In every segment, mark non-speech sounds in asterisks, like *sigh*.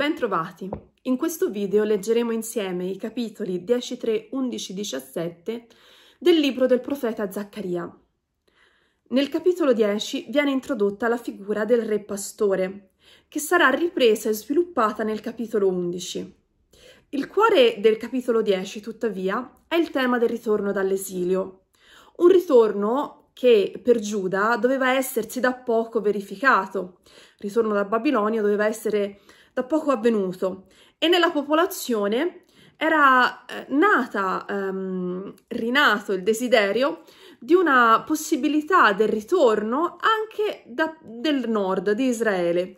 Bentrovati! In questo video leggeremo insieme i capitoli 10, 3, 11, 17 del libro del profeta Zaccaria. Nel capitolo 10 viene introdotta la figura del re pastore, che sarà ripresa e sviluppata nel capitolo 11. Il cuore del capitolo 10, tuttavia, è il tema del ritorno dall'esilio. Un ritorno che per Giuda doveva essersi da poco verificato. Il ritorno da Babilonia doveva essere da poco avvenuto e nella popolazione era eh, nata, ehm, rinato il desiderio di una possibilità del ritorno anche da, del nord di Israele,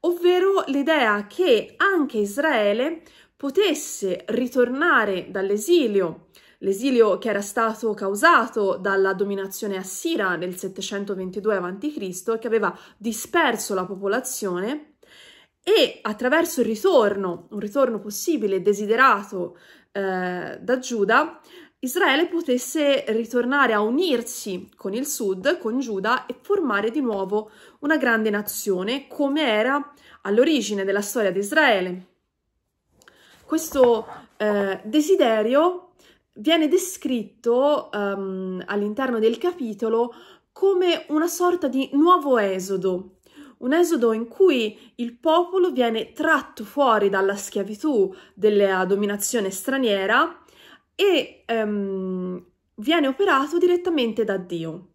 ovvero l'idea che anche Israele potesse ritornare dall'esilio, l'esilio che era stato causato dalla dominazione assira nel 722 a.C., che aveva disperso la popolazione, e attraverso il ritorno, un ritorno possibile desiderato eh, da Giuda, Israele potesse ritornare a unirsi con il sud, con Giuda, e formare di nuovo una grande nazione come era all'origine della storia di Israele. Questo eh, desiderio viene descritto um, all'interno del capitolo come una sorta di nuovo esodo, un esodo in cui il popolo viene tratto fuori dalla schiavitù della dominazione straniera e ehm, viene operato direttamente da Dio.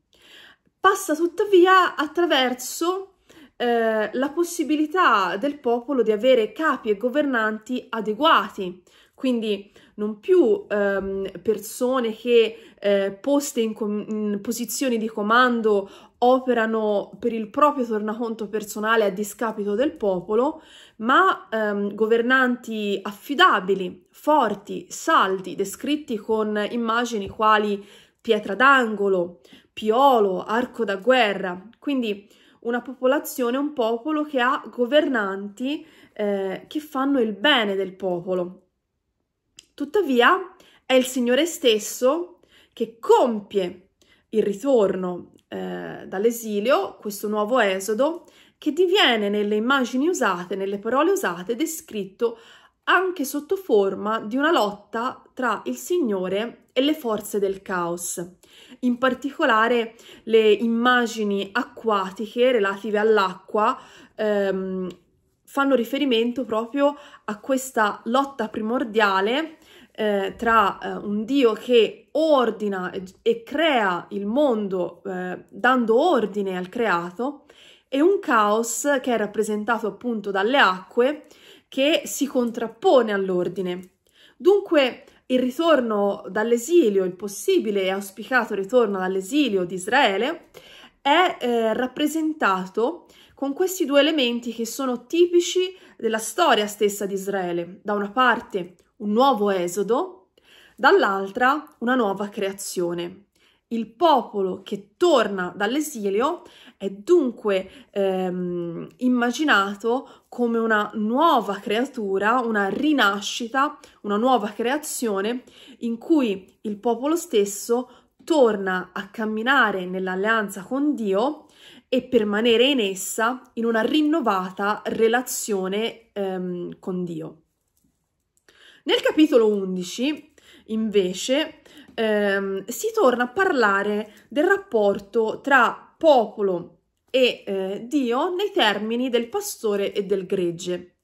Passa tuttavia attraverso eh, la possibilità del popolo di avere capi e governanti adeguati, quindi non più ehm, persone che eh, poste in, in, posizioni di comando operano per il proprio tornaconto personale a discapito del popolo, ma ehm, governanti affidabili, forti, saldi, descritti con immagini quali pietra d'angolo, piolo, arco da guerra, quindi una popolazione, un popolo che ha governanti eh, che fanno il bene del popolo. Tuttavia è il Signore stesso che compie il ritorno eh, dall'esilio, questo nuovo esodo, che diviene nelle immagini usate, nelle parole usate, descritto anche sotto forma di una lotta tra il Signore e le forze del caos. In particolare le immagini acquatiche relative all'acqua ehm, fanno riferimento proprio a questa lotta primordiale eh, tra eh, un Dio che ordina e, e crea il mondo eh, dando ordine al creato e un caos che è rappresentato appunto dalle acque che si contrappone all'ordine. Dunque il ritorno dall'esilio, il possibile e auspicato ritorno dall'esilio di Israele è eh, rappresentato con questi due elementi che sono tipici della storia stessa di Israele. Da una parte un nuovo esodo, dall'altra una nuova creazione. Il popolo che torna dall'esilio è dunque ehm, immaginato come una nuova creatura, una rinascita, una nuova creazione in cui il popolo stesso torna a camminare nell'alleanza con Dio e permanere in essa in una rinnovata relazione ehm, con Dio. Nel capitolo 11, invece, ehm, si torna a parlare del rapporto tra popolo e eh, Dio nei termini del pastore e del gregge.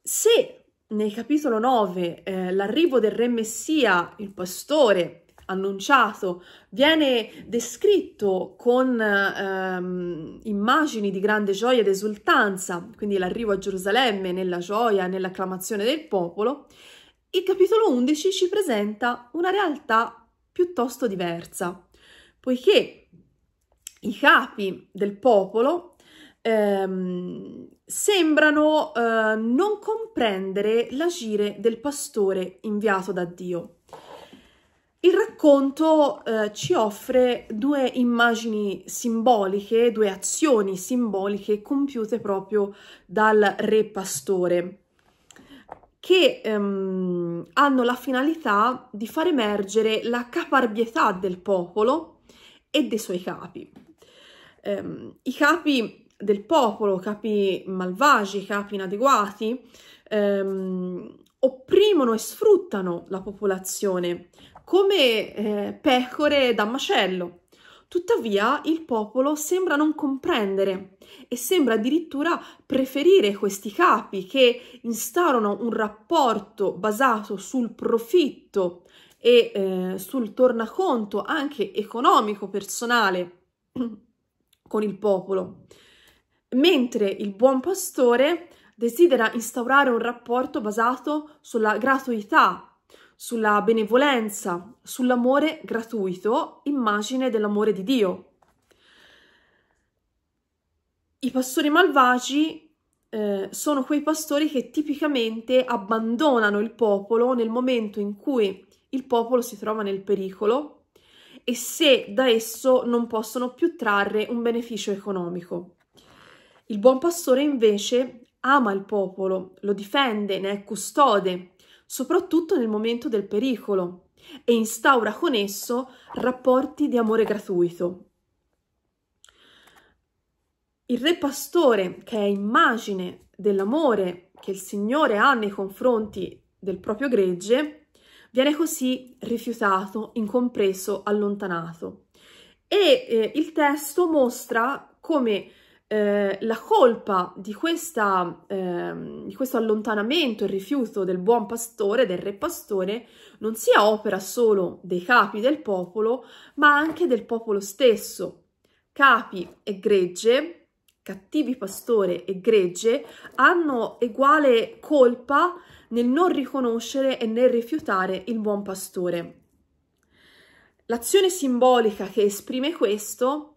Se nel capitolo 9 eh, l'arrivo del re Messia, il pastore, annunciato, viene descritto con ehm, immagini di grande gioia ed esultanza, quindi l'arrivo a Gerusalemme nella gioia, nell'acclamazione del popolo, il capitolo 11 ci presenta una realtà piuttosto diversa, poiché i capi del popolo ehm, sembrano eh, non comprendere l'agire del pastore inviato da Dio. Il racconto eh, ci offre due immagini simboliche, due azioni simboliche compiute proprio dal re pastore che ehm, hanno la finalità di far emergere la caparbietà del popolo e dei suoi capi. Ehm, I capi del popolo, capi malvagi, capi inadeguati, ehm, opprimono e sfruttano la popolazione come eh, pecore da macello Tuttavia il popolo sembra non comprendere e sembra addirittura preferire questi capi che instaurano un rapporto basato sul profitto e eh, sul tornaconto anche economico personale *clears throat* con il popolo, mentre il buon pastore desidera instaurare un rapporto basato sulla gratuità sulla benevolenza, sull'amore gratuito, immagine dell'amore di Dio. I pastori malvagi eh, sono quei pastori che tipicamente abbandonano il popolo nel momento in cui il popolo si trova nel pericolo e se da esso non possono più trarre un beneficio economico. Il buon pastore invece ama il popolo, lo difende, ne è custode, soprattutto nel momento del pericolo, e instaura con esso rapporti di amore gratuito. Il re pastore, che è immagine dell'amore che il Signore ha nei confronti del proprio gregge, viene così rifiutato, incompreso, allontanato. E eh, il testo mostra come eh, la colpa di, questa, eh, di questo allontanamento e rifiuto del buon pastore, del re pastore, non sia opera solo dei capi del popolo, ma anche del popolo stesso. Capi e gregge cattivi pastore e gregge hanno uguale colpa nel non riconoscere e nel rifiutare il buon pastore. L'azione simbolica che esprime questo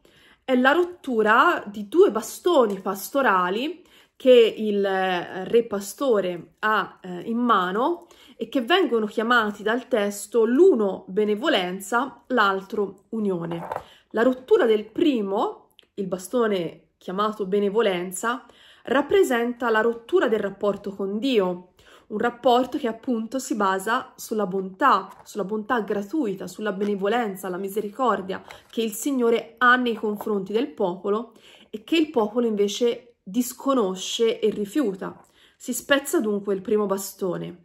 è la rottura di due bastoni pastorali che il eh, re pastore ha eh, in mano e che vengono chiamati dal testo l'uno benevolenza, l'altro unione. La rottura del primo, il bastone chiamato benevolenza, rappresenta la rottura del rapporto con Dio, un rapporto che appunto si basa sulla bontà, sulla bontà gratuita, sulla benevolenza, la misericordia che il Signore ha nei confronti del popolo e che il popolo invece disconosce e rifiuta. Si spezza dunque il primo bastone.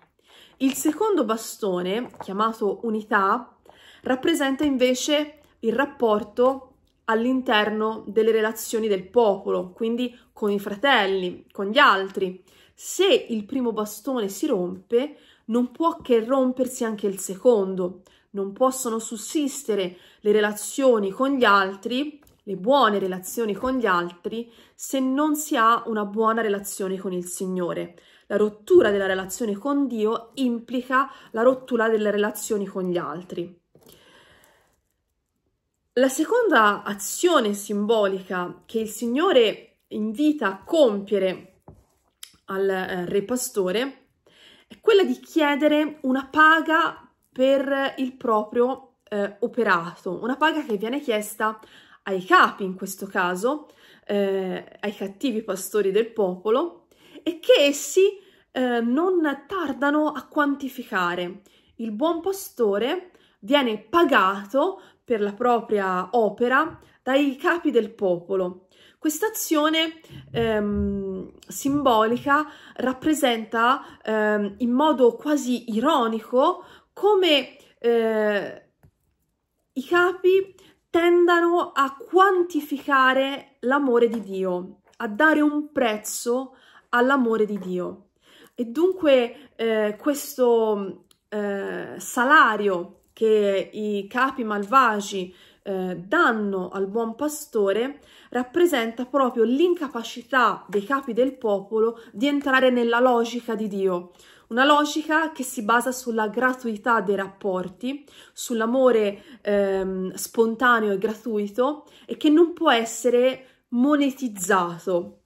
Il secondo bastone, chiamato unità, rappresenta invece il rapporto all'interno delle relazioni del popolo, quindi con i fratelli, con gli altri. Se il primo bastone si rompe, non può che rompersi anche il secondo, non possono sussistere le relazioni con gli altri, le buone relazioni con gli altri, se non si ha una buona relazione con il Signore. La rottura della relazione con Dio implica la rottura delle relazioni con gli altri. La seconda azione simbolica che il Signore invita a compiere al eh, re pastore è quella di chiedere una paga per il proprio eh, operato, una paga che viene chiesta ai capi in questo caso, eh, ai cattivi pastori del popolo e che essi eh, non tardano a quantificare. Il buon pastore viene pagato per la propria opera dai capi del popolo. Quest'azione ehm, simbolica rappresenta ehm, in modo quasi ironico come eh, i capi tendano a quantificare l'amore di Dio, a dare un prezzo all'amore di Dio. E dunque eh, questo eh, salario che i capi malvagi eh, danno al buon pastore rappresenta proprio l'incapacità dei capi del popolo di entrare nella logica di Dio. Una logica che si basa sulla gratuità dei rapporti, sull'amore ehm, spontaneo e gratuito e che non può essere monetizzato.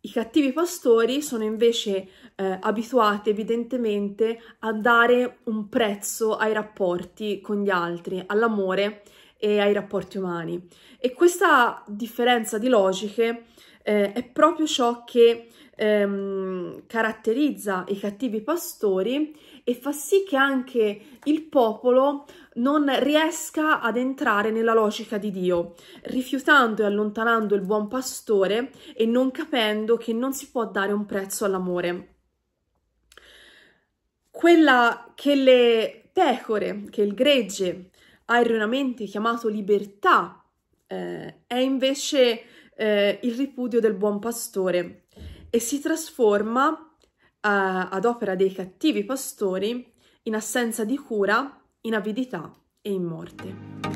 I cattivi pastori sono invece eh, abituati evidentemente a dare un prezzo ai rapporti con gli altri, all'amore e ai rapporti umani. E questa differenza di logiche eh, è proprio ciò che ehm, caratterizza i cattivi pastori e fa sì che anche il popolo non riesca ad entrare nella logica di Dio, rifiutando e allontanando il buon pastore e non capendo che non si può dare un prezzo all'amore. Quella che le pecore, che il gregge erroneamente chiamato libertà, eh, è invece eh, il ripudio del buon pastore e si trasforma eh, ad opera dei cattivi pastori in assenza di cura, in avidità e in morte.